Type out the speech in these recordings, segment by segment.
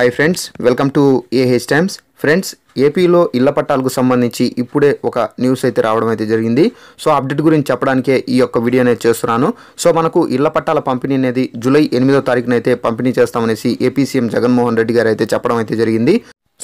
hi friends welcome to AH times friends ఏపీలో ఇళ్ల పట్టాలకు సంబంధించి ఇప్పుడే ఒక న్యూస్ అయితే రావడం అయితే జరిగింది సో అప్డేట్ గురించి చెప్పడానికే ఈ యొక్క వీడియో అనేది చేస్తున్నాను సో మనకు ఇళ్ల పట్టాల పంపిణీ అనేది జూలై ఎనిమిదో తారీఖునైతే పంపిణీ చేస్తామనేసి ఏపీ సీఎం జగన్మోహన్ రెడ్డి గారు అయితే చెప్పడం అయితే జరిగింది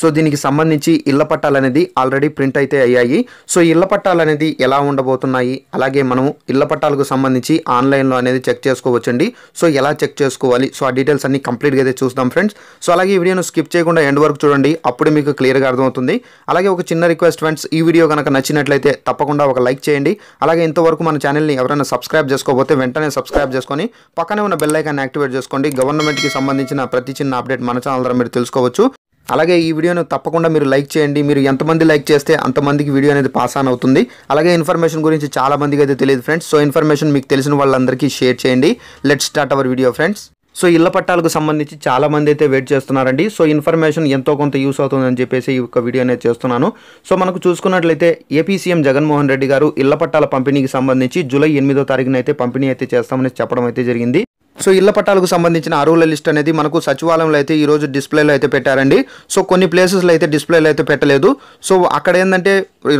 సో దీనికి సంబంధించి ఇళ్ల పట్టాలు అనేది ఆల్రెడీ ప్రింట్ అయితే అయ్యాయి సో ఇళ్ల పట్టాలు అనేది ఎలా ఉండబోతున్నాయి అలాగే మనం ఇళ్ల పట్టాలకు సంబంధించి ఆన్లైన్లో అనేది చెక్ చేసుకోవచ్చండి సో ఎలా చెక్ చేసుకోవాలి సో ఆ డీటెయిల్స్ అన్ని కంప్లీట్గా అయితే చూద్దాం ఫ్రెండ్స్ సో అలాగే ఈ వీడియోను స్కిప్ చేయకుండా ఎండ్ వరకు చూడండి అప్పుడు మీకు క్లియర్గా అర్థమవుతుంది అలాగే ఒక చిన్న రిక్వెస్ట్ ఫ్రెండ్స్ ఈ వీడియో కనుక నచ్చినట్లయితే తప్పకుండా ఒక లైక్ చేయండి అలాగే ఇంతవరకు మన ఛానల్ని ఎవరైనా సబ్స్క్రైబ్ చేసుకోకపోతే వెంటనే సబ్స్క్రైబ్ చేసుకొని పక్కనే ఉన్న బెల్లైకాన్ని యాక్టివేట్ చేసుకోండి గవర్నమెంట్కి సంబంధించిన ప్రతి చిన్న అప్డేట్ మన ఛానల్ ద్వారా మీరు తెలుసుకోవచ్చు అలాగే ఈ వీడియోను తప్పకుండా మీరు లైక్ చేయండి మీరు ఎంతమంది లైక్ చేస్తే అంతమందికి వీడియో అనేది పాస్ ఆన్ అవుతుంది అలాగే ఇన్ఫర్మేషన్ గురించి చాలా మందికి అయితే తెలియదు ఫ్రెండ్స్ సో ఇన్ఫర్మేషన్ మీకు తెలిసిన వాళ్ళందరికీ షేర్ చేయండి let start our video friends so ఇళ్ల పట్టాలకు సంబంధించి చాలా మంది అయితే వెయిట్ చేస్తున్నారండి సో ఇన్ఫర్మేషన్ ఎంతో కొంత యూస్ అవుతుందని చెప్పేసి ఈ యొక్క వీడియో అనేది చేస్తున్నాను సో మనకు చూసుకున్నట్లయితే ఏపీ సీఎం జగన్మోహన్ రెడ్డి గారు ఇళ్ల పట్టాల పంపిణీకి సంబంధించి జూలై ఎనిమిదో తారీఖున అయితే పంపిణీ అయితే చేస్తామని చెప్పడం అయితే జరిగింది సో ఇళ్ల పట్టాలకు సంబంధించిన అరువుల లిస్ట్ అనేది మనకు సచివాలయంలో అయితే ఈరోజు డిస్ప్లేలో అయితే పెట్టారండి సో కొన్ని ప్లేసెస్లో అయితే డిస్ప్లేలో అయితే పెట్టలేదు సో అక్కడ ఏంటంటే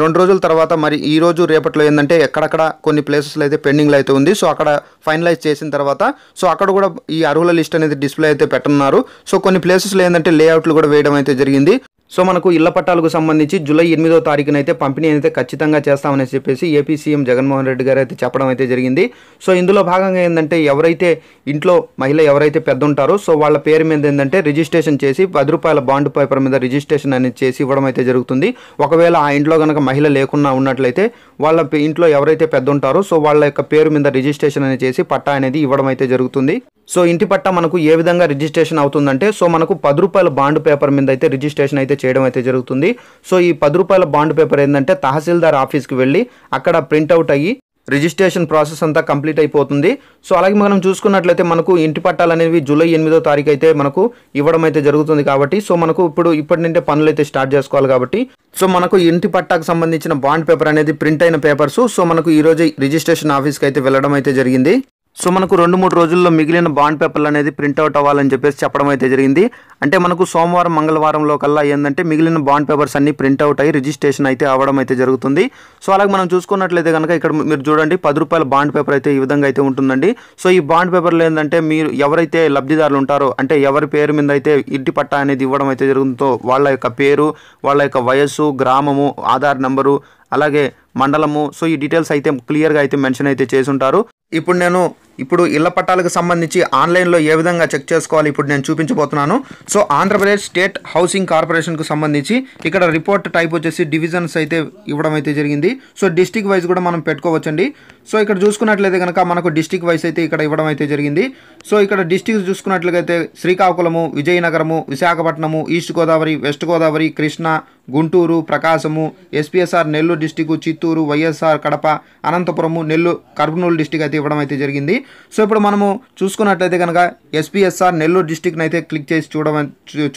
రెండు రోజుల తర్వాత మరి ఈ రోజు రేపట్లో ఏంటంటే ఎక్కడక్కడ కొన్ని ప్లేసెస్లో అయితే పెండింగ్లో అయితే ఉంది సో అక్కడ ఫైనలైజ్ చేసిన తర్వాత సో అక్కడ కూడా ఈ అరువుల లిస్ట్ అనేది డిస్ప్లే అయితే పెట్టనున్నారు సో కొన్ని ప్లేసెస్లో ఏంటంటే లేఅవుట్లు కూడా వేయడం అయితే జరిగింది సో మనకు ఇళ్ల పట్టాలకు సంబంధించి జూలై ఎనిమిదో తారీఖున అయితే పంపిణీ అయితే ఖచ్చితంగా చేస్తామని చెప్పేసి ఏపీ సీఎం జగన్మోహన్ రెడ్డి గారు అయితే చెప్పడం అయితే జరిగింది సో ఇందులో భాగంగా ఏంటంటే ఎవరైతే ఇంట్లో మహిళ ఎవరైతే పెద్ద ఉంటారో సో వాళ్ళ పేరు మీద ఏంటంటే రిజిస్ట్రేషన్ చేసి పది రూపాయల బాండ్ పేపర్ మీద రిజిస్ట్రేషన్ అనేది చేసి ఇవ్వడం అయితే జరుగుతుంది ఒకవేళ ఆ ఇంట్లో కనుక మహిళ లేకుండా ఉన్నట్లయితే వాళ్ళ ఇంట్లో ఎవరైతే పెద్ద ఉంటారో సో వాళ్ళ యొక్క పేరు మీద రిజిస్ట్రేషన్ అనేది చేసి పట్టా అనేది ఇవ్వడం అయితే జరుగుతుంది సో ఇంటి పట్టా మనకు ఏ విధంగా రిజిస్ట్రేషన్ అవుతుందంటే సో మనకు పది రూపాయల బాండ్ పేపర్ మీద అయితే రిజిస్ట్రేషన్ అయితే చేయడం అయితే జరుగుతుంది సో ఈ పది రూపాయల బాండ్ పేపర్ ఏంటంటే తహసీల్దార్ ఆఫీస్కి వెళ్ళి అక్కడ ప్రింట్అవుట్ అయ్యి రిజిస్ట్రేషన్ ప్రాసెస్ అంతా కంప్లీట్ అయిపోతుంది సో అలాగే మనం చూసుకున్నట్లయితే మనకు ఇంటి పట్టాలు అనేవి జూలై ఎనిమిదో తారీఖు అయితే మనకు ఇవ్వడం అయితే జరుగుతుంది కాబట్టి సో మనకు ఇప్పుడు ఇప్పటి నుండే పనులు అయితే స్టార్ట్ చేసుకోవాలి కాబట్టి సో మనకు ఇంటి పట్టాకు సంబంధించిన బాండ్ పేపర్ అనేది ప్రింట్ అయిన పేపర్స్ సో మనకు ఈరోజు రిజిస్ట్రేషన్ ఆఫీస్కి అయితే వెళ్ళడం అయితే జరిగింది సో మనకు రెండు మూడు రోజుల్లో మిగిలిన బాండ్ పేపర్లు అనేది ప్రింట్అవుట్ అవ్వాలని చెప్పేసి చెప్పడం అయితే జరిగింది అంటే మనకు సోమవారం మంగళవారంలో కల్లా ఏంటంటే మిగిలిన బాండ్ పేపర్స్ అన్ని ప్రింట్అవుట్ అయ్యి రిజిస్ట్రేషన్ అయితే అవ్వడం అయితే జరుగుతుంది సో అలాగే మనం చూసుకున్నట్లయితే కనుక ఇక్కడ మీరు చూడండి పది రూపాయల బాండ్ పేపర్ అయితే ఈ విధంగా అయితే ఉంటుందండి సో ఈ బాండ్ పేపర్లో ఏంటంటే మీరు ఎవరైతే లబ్ధిదారులు ఉంటారో అంటే ఎవరి పేరు మీద అయితే ఇంటి పట్టా అనేది ఇవ్వడం అయితే జరుగుతుందో వాళ్ళ యొక్క పేరు వాళ్ళ యొక్క వయస్సు గ్రామము ఆధార్ నంబరు అలాగే మండలము సో ఈ డీటెయిల్స్ అయితే క్లియర్గా అయితే మెన్షన్ అయితే చేసి ఉంటారు ఇప్పుడు నేను ఇప్పుడు ఇళ్ల పట్టాలకు సంబంధించి ఆన్లైన్లో ఏ విధంగా చెక్ చేసుకోవాలి ఇప్పుడు నేను చూపించబోతున్నాను సో ఆంధ్రప్రదేశ్ స్టేట్ హౌసింగ్ కార్పొరేషన్కు సంబంధించి ఇక్కడ రిపోర్ట్ టైప్ వచ్చేసి డివిజన్స్ అయితే ఇవ్వడం అయితే జరిగింది సో డిస్టిక్ వైజ్ కూడా మనం పెట్టుకోవచ్చండి సో ఇక్కడ చూసుకున్నట్లయితే కనుక మనకు డిస్టిక్ వైజ్ అయితే ఇక్కడ ఇవ్వడం అయితే జరిగింది సో ఇక్కడ డిస్టిక్ చూసుకున్నట్లయితే Srikakulam Vizianagaram Visakhapatnam east Godavari west Godavari Krishna Guntur Prakasam SPSR Nellore district Chittoor YSR Kadapa Anantapur Nellore Kurnool district అయితే ఇవ్వడం అయితే జరిగింది సో ఇప్పుడు మనము చూసుకున్నట్లయితే కనుక ఎస్పీఎస్ఆర్ నెల్లూరు డిస్టిక్ అయితే క్లిక్ చేసి చూడడం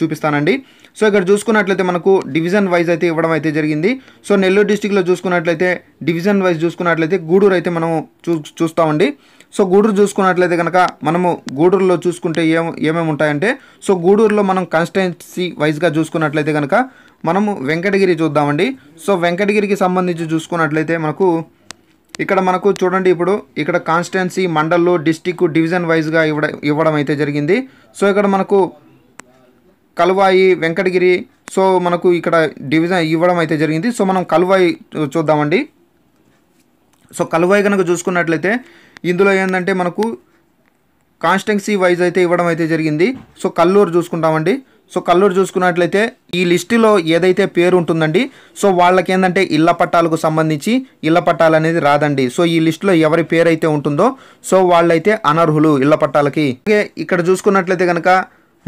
చూపిస్తానండి సో ఇక్కడ చూసుకున్నట్లయితే మనకు డివిజన్ వైజ్ అయితే ఇవ్వడం అయితే జరిగింది సో నెల్లూరు డిస్టిక్లో చూసుకున్నట్లయితే డివిజన్ వైజ్ చూసుకున్నట్లయితే గూడూరు అయితే మనం చూ చూస్తామండి సో గూడూరు చూసుకున్నట్లయితే కనుక మనము గూడూరులో చూసుకుంటే ఏ ఏమేమి ఉంటాయంటే సో గూడూరులో మనం కన్స్టెన్సీ వైజ్గా చూసుకున్నట్లయితే కనుక మనము వెంకటగిరి చూద్దామండి సో వెంకటగిరికి సంబంధించి చూసుకున్నట్లయితే మనకు ఇక్కడ మనకు చూడండి ఇప్పుడు ఇక్కడ కాన్స్టిట్యున్సీ మండల్లో డిస్టిక్ డివిజన్ వైజ్గా ఇవ్వ ఇవ్వడం అయితే జరిగింది సో ఇక్కడ మనకు కలువాయి వెంకటగిరి సో మనకు ఇక్కడ డివిజన్ ఇవ్వడం అయితే జరిగింది సో మనం కలువాయి చూద్దామండి సో కలువాయి కనుక చూసుకున్నట్లయితే ఇందులో ఏంటంటే మనకు కాన్స్టెన్సీ వైజ్ అయితే ఇవ్వడం అయితే జరిగింది సో కల్లూరు చూసుకుంటామండి సో కల్లూరు చూసుకున్నట్లయితే ఈ లిస్టులో ఏదైతే పేరు ఉంటుందండి సో వాళ్ళకి ఏంటంటే ఇళ్ల పట్టాలకు సంబంధించి ఇళ్ల పట్టాలు అనేది రాదండి సో ఈ లిస్టులో ఎవరి పేరు అయితే ఉంటుందో సో వాళ్ళైతే అనర్హులు ఇళ్ల పట్టాలకి అలాగే ఇక్కడ చూసుకున్నట్లయితే కనుక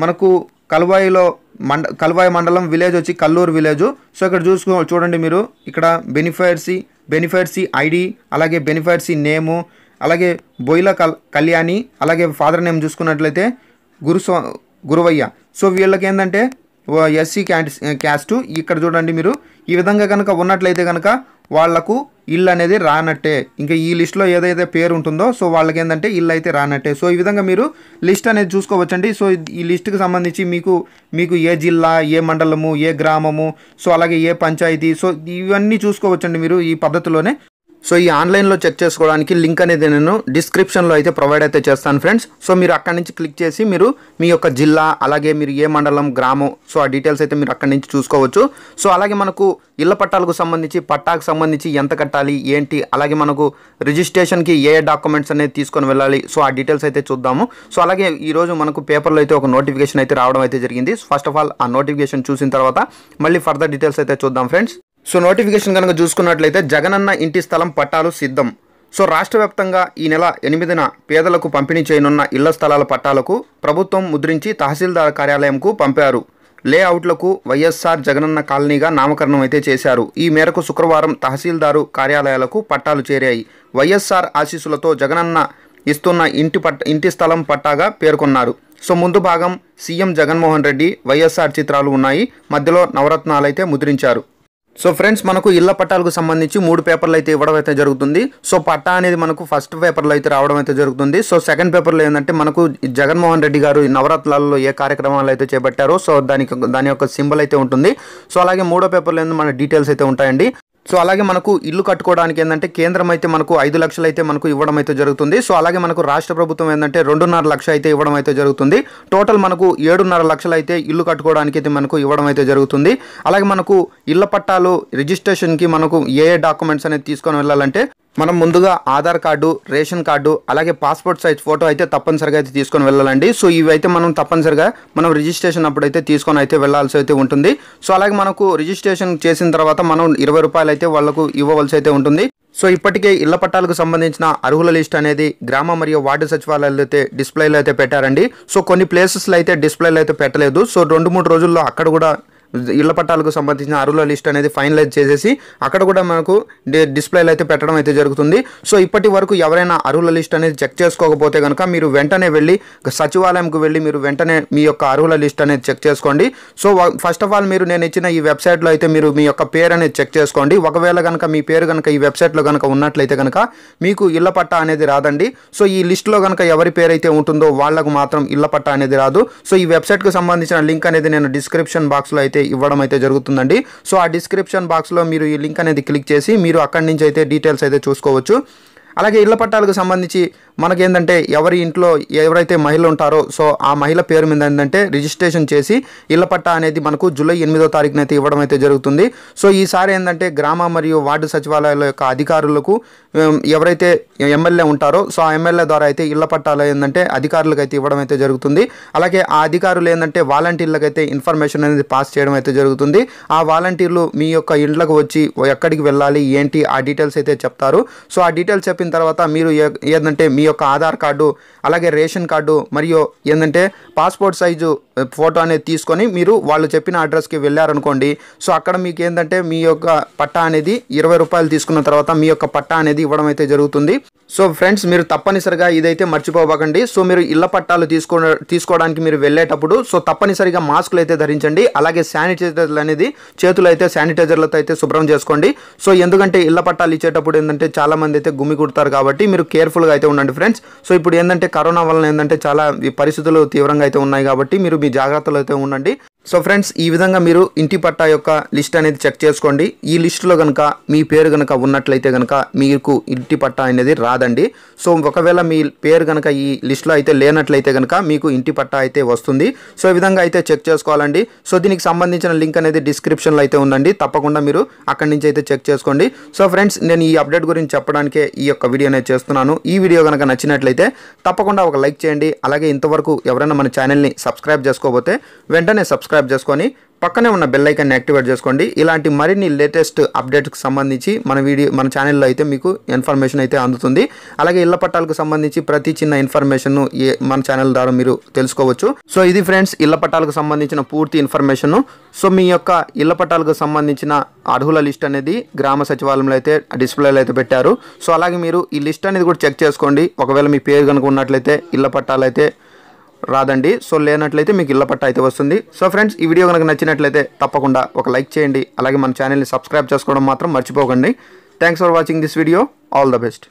మనకు కల్వాయిలో మండ కల్వాయి మండలం విలేజ్ వచ్చి కల్లూరు విలేజ్ సో ఇక్కడ చూసుకో చూడండి మీరు ఇక్కడ బెనిఫైర్సీ బెనిఫైర్సీ ఐడి అలాగే బెనిఫైర్సీ నేము అలాగే బొయిల కల్ కళ్యాణి అలాగే ఫాదర్ నేమ్ చూసుకున్నట్లయితే గురుస్వా గురువయ్య సో వీళ్ళకి ఏంటంటే ఎస్సీ క్యాస్ట్ ఇక్కడ చూడండి మీరు ఈ విధంగా కనుక ఉన్నట్లయితే కనుక వాళ్లకు ఇల్లు అనేది రానట్టే ఇంకా ఈ లిస్ట్లో ఏదైతే పేరు ఉంటుందో సో వాళ్ళకి ఏంటంటే ఇల్లు అయితే రానట్టే సో ఈ విధంగా మీరు లిస్ట్ అనేది చూసుకోవచ్చండి సో ఈ లిస్ట్కి సంబంధించి మీకు మీకు ఏ జిల్లా ఏ మండలము ఏ గ్రామము సో అలాగే ఏ పంచాయతీ సో ఇవన్నీ చూసుకోవచ్చండి మీరు ఈ పద్ధతిలోనే సో ఈ ఆన్లైన్లో చెక్ చేసుకోవడానికి లింక్ అనేది నేను డిస్క్రిప్షన్లో అయితే ప్రొవైడ్ అయితే చేస్తాను ఫ్రెండ్స్ సో మీరు అక్కడి నుంచి క్లిక్ చేసి మీరు మీ యొక్క జిల్లా అలాగే మీరు ఏ మండలం గ్రామం సో ఆ డీటెయిల్స్ అయితే మీరు అక్కడి నుంచి చూసుకోవచ్చు సో అలాగే మనకు ఇళ్ల పట్టాలకు సంబంధించి పట్టాకు సంబంధించి ఎంత కట్టాలి ఏంటి అలాగే మనకు రిజిస్ట్రేషన్కి ఏ డాక్యుమెంట్స్ అనేది తీసుకొని వెళ్ళాలి సో ఆ డీటెయిల్స్ అయితే చూద్దాము సో అలాగే ఈరోజు మనకు పేపర్లో అయితే ఒక నోటిఫికేషన్ అయితే రావడం అయితే జరిగింది ఫస్ట్ ఆఫ్ ఆల్ ఆ నోటిఫికేషన్ చూసిన తర్వాత మళ్ళీ ఫర్దర్ డీటెయిల్స్ అయితే చూద్దాం ఫ్రెండ్స్ సో నోటిఫికేషన్ కనుక చూసుకున్నట్లయితే జగనన్న ఇంటి స్థలం పట్టాలు సిద్ధం సో రాష్ట్ర వ్యాప్తంగా ఈ నెల ఎనిమిదిన పేదలకు పంపిణీ చేయనున్న ఇళ్ల స్థలాల పట్టాలకు ప్రభుత్వం ముద్రించి తహసీల్దార్ కార్యాలయంకు పంపారు లేఅవుట్లకు వైఎస్ఆర్ జగనన్న కాలనీగా నామకరణం అయితే చేశారు ఈ మేరకు శుక్రవారం తహసీల్దారు కార్యాలయాలకు పట్టాలు చేరాయి వైఎస్ఆర్ ఆశీస్సులతో జగనన్న ఇస్తున్న ఇంటి పట్ ఇంటి స్థలం పట్టాగా పేర్కొన్నారు సో ముందు భాగం సీఎం జగన్మోహన్ రెడ్డి వైఎస్ఆర్ చిత్రాలు ఉన్నాయి మధ్యలో నవరత్నాలైతే ముద్రించారు సో ఫ్రెండ్స్ మనకు ఇళ్ల పట్టాలకు సంబంధించి మూడు పేపర్లు అయితే ఇవ్వడం అయితే జరుగుతుంది సో పట్టా అనేది మనకు ఫస్ట్ పేపర్లో అయితే రావడం అయితే జరుగుతుంది సో సెకండ్ పేపర్లో ఏంటంటే మనకు జగన్మోహన్ రెడ్డి గారు నవరాత్రులలో ఏ కార్యక్రమాలు అయితే చేపట్టారో సో దానికి దాని యొక్క సింబల్ అయితే ఉంటుంది సో అలాగే మూడో పేపర్లో ఏంటంటే మన డీటెయిల్స్ అయితే ఉంటాయండి సో అలాగే మనకు ఇల్లు కట్టుకోవడానికి ఏంటంటే కేంద్రం అయితే మనకు ఐదు లక్షలు అయితే మనకు ఇవ్వడం అయితే జరుగుతుంది సో అలాగే మనకు రాష్ట్ర ప్రభుత్వం ఏంటంటే రెండున్నర లక్ష అయితే ఇవ్వడం అయితే జరుగుతుంది టోటల్ మనకు ఏడున్నర లక్షలు అయితే ఇల్లు కట్టుకోవడానికి అయితే మనకు ఇవ్వడం అయితే జరుగుతుంది అలాగే మనకు ఇళ్ల పట్టాలు రిజిస్ట్రేషన్కి మనకు ఏ ఏ డాక్యుమెంట్స్ అనేది తీసుకొని వెళ్ళాలంటే మనం ముందుగా ఆధార్ కార్డు రేషన్ కార్డు అలాగే పాస్పోర్ట్ సైజ్ ఫోటో అయితే తప్పనిసరిగా అయితే తీసుకొని వెళ్ళాలండి సో ఇవైతే మనం తప్పనిసరిగా మనం రిజిస్ట్రేషన్ అప్పుడు అయితే తీసుకొని అయితే వెళ్ళాల్సి అయితే ఉంటుంది సో అలాగే మనకు రిజిస్ట్రేషన్ చేసిన తర్వాత మనం ఇరవై రూపాయలు అయితే వాళ్లకు ఇవ్వవలసి అయితే ఉంటుంది సో ఇప్పటికే ఇళ్ల పట్టాలకు సంబంధించిన అర్హుల లిస్ట్ అనేది గ్రామ మరియు వార్డు సచివాలయాలు అయితే డిస్ప్లేలో అయితే పెట్టారండి సో కొన్ని ప్లేసెస్లో అయితే డిస్ప్లేలో అయితే పెట్టలేదు సో రెండు మూడు రోజుల్లో అక్కడ కూడా ఇళ్ల పట్టాలకు సంబంధించిన అరుల లిస్ట్ అనేది ఫైనలైజ్ చేసేసి అక్కడ కూడా మనకు డిస్ప్లేలు అయితే పెట్టడం అయితే జరుగుతుంది సో ఇప్పటి వరకు ఎవరైనా అర్హుల లిస్ట్ అనేది చెక్ చేసుకోకపోతే కనుక మీరు వెంటనే వెళ్ళి సచివాలయంకు వెళ్ళి మీరు వెంటనే మీ యొక్క అర్హుల లిస్ట్ అనేది చెక్ చేసుకోండి సో ఫస్ట్ ఆఫ్ ఆల్ మీరు నేను ఇచ్చిన ఈ వెబ్సైట్లో అయితే మీరు మీ యొక్క పేరు అనేది చెక్ చేసుకోండి ఒకవేళ కనుక మీ పేరు కనుక ఈ వెబ్సైట్లో కనుక ఉన్నట్లయితే కనుక మీకు ఇళ్ల పట్టా అనేది రాదండి సో ఈ లిస్ట్లో కనుక ఎవరి పేరు అయితే ఉంటుందో వాళ్లకు మాత్రం ఇళ్ల పట్టా అనేది రాదు సో ఈ వెబ్సైట్కు సంబంధించిన లింక్ అనేది నేను డిస్క్రిప్షన్ బాక్స్లో అయితే అయితే ఇవ్వడం అయితే జరుగుతుందండి సో ఆ డిస్క్రిప్షన్ బాక్స్లో మీరు ఈ లింక్ అనేది క్లిక్ చేసి మీరు అక్కడి నుంచి అయితే డీటెయిల్స్ అయితే చూసుకోవచ్చు అలాగే ఇళ్ల పట్టాలకు సంబంధించి ఏంటంటే ఎవరి ఇంట్లో ఎవరైతే మహిళ ఉంటారో సో ఆ మహిళ పేరు మీద ఏంటంటే రిజిస్ట్రేషన్ చేసి ఇళ్ల పట్టా అనేది మనకు జూలై ఎనిమిదో తారీఖున అయితే ఇవ్వడం అయితే జరుగుతుంది సో ఈసారి ఏంటంటే గ్రామ మరియు వార్డు సచివాలయాల యొక్క అధికారులకు ఎవరైతే ఎమ్మెల్యే ఉంటారో సో ఆ ఎమ్మెల్యే ద్వారా అయితే ఇళ్ల పట్టాలు ఏంటంటే అధికారులకు అయితే ఇవ్వడం అయితే జరుగుతుంది అలాగే ఆ అధికారులు ఏంటంటే వాలంటీర్లకు అయితే ఇన్ఫర్మేషన్ అనేది పాస్ చేయడం అయితే జరుగుతుంది ఆ వాలంటీర్లు మీ యొక్క ఇండ్లకు వచ్చి ఎక్కడికి వెళ్ళాలి ఏంటి ఆ డీటెయిల్స్ అయితే చెప్తారు సో ఆ డీటెయిల్స్ చెప్పిన చేసిన తర్వాత మీరు ఏంటంటే మీ యొక్క ఆధార్ కార్డు అలాగే రేషన్ కార్డు మరియు ఏంటంటే పాస్పోర్ట్ సైజు ఫోటో అనేది తీసుకొని మీరు వాళ్ళు చెప్పిన అడ్రస్కి వెళ్ళారనుకోండి సో అక్కడ మీకు ఏంటంటే మీ యొక్క పట్టా అనేది ఇరవై రూపాయలు తీసుకున్న తర్వాత మీ యొక్క పట్టా అనేది ఇవ్వడం అయితే జరుగుతుంది సో ఫ్రెండ్స్ మీరు తప్పనిసరిగా ఇదైతే మర్చిపోబకండి సో మీరు ఇళ్ల పట్టాలు తీసుకో తీసుకోవడానికి మీరు వెళ్ళేటప్పుడు సో తప్పనిసరిగా మాస్కులు అయితే ధరించండి అలాగే శానిటైజర్లు అనేది చేతులు అయితే శానిటైజర్లతో అయితే శుభ్రం చేసుకోండి సో ఎందుకంటే ఇళ్ల పట్టాలు ఇచ్చేటప్పుడు ఏంటంటే చాలా మంది అయితే గుమ్మి కుడతారు కాబట్టి మీరు కేర్ఫుల్గా అయితే ఉండండి ఫ్రెండ్స్ సో ఇప్పుడు ఏంటంటే కరోనా వలన ఏంటంటే చాలా పరిస్థితులు తీవ్రంగా అయితే ఉన్నాయి కాబట్టి మీరు మీ జాగ్రత్తలు అయితే ఉండండి సో ఫ్రెండ్స్ ఈ విధంగా మీరు ఇంటి పట్టా యొక్క లిస్ట్ అనేది చెక్ చేసుకోండి ఈ లిస్టులో కనుక మీ పేరు కనుక ఉన్నట్లయితే కనుక మీకు ఇంటి పట్టా అనేది రాదండి సో ఒకవేళ మీ పేరు కనుక ఈ లిస్టులో అయితే లేనట్లయితే కనుక మీకు ఇంటి పట్టా అయితే వస్తుంది సో ఈ విధంగా అయితే చెక్ చేసుకోవాలండి సో దీనికి సంబంధించిన లింక్ అనేది డిస్క్రిప్షన్లో అయితే ఉందండి తప్పకుండా మీరు అక్కడి నుంచి అయితే చెక్ చేసుకోండి సో ఫ్రెండ్స్ నేను ఈ అప్డేట్ గురించి చెప్పడానికే ఈ యొక్క వీడియో అనేది చేస్తున్నాను ఈ వీడియో కనుక నచ్చినట్లయితే తప్పకుండా ఒక లైక్ చేయండి అలాగే ఇంతవరకు ఎవరైనా మన ఛానల్ని సబ్స్క్రైబ్ చేసుకోకపోతే వెంటనే సబ్స్క్రైబ్ సబ్స్క్రైబ్ చేసుకొని పక్కనే ఉన్న బెల్ ఐకాన్ని యాక్టివేట్ చేసుకోండి ఇలాంటి మరిన్ని లేటెస్ట్ అప్డేట్కి సంబంధించి మన వీడియో మన ఛానల్లో అయితే మీకు ఇన్ఫర్మేషన్ అయితే అందుతుంది అలాగే ఇళ్ల పట్టాలకు సంబంధించి ప్రతి చిన్న ఇన్ఫర్మేషన్ను ఏ మన ఛానల్ ద్వారా మీరు తెలుసుకోవచ్చు సో ఇది ఫ్రెండ్స్ ఇళ్ల పట్టాలకు సంబంధించిన పూర్తి ఇన్ఫర్మేషన్ సో మీ యొక్క ఇళ్ల పట్టాలకు సంబంధించిన అర్హుల లిస్ట్ అనేది గ్రామ సచివాలయంలో అయితే డిస్ప్లేలో అయితే పెట్టారు సో అలాగే మీరు ఈ లిస్ట్ అనేది కూడా చెక్ చేసుకోండి ఒకవేళ మీ పేరు కనుక ఉన్నట్లయితే ఇళ్ల పట్టాలు అయితే రాదండి సో లేనట్లయితే మీకు ఇళ్ల పట్ట అయితే వస్తుంది సో ఫ్రెండ్స్ ఈ వీడియో కనుక నచ్చినట్లయితే తప్పకుండా ఒక లైక్ చేయండి అలాగే మన ఛానల్ని సబ్స్క్రైబ్ చేసుకోవడం మాత్రం మర్చిపోకండి thanks for watching this video all the best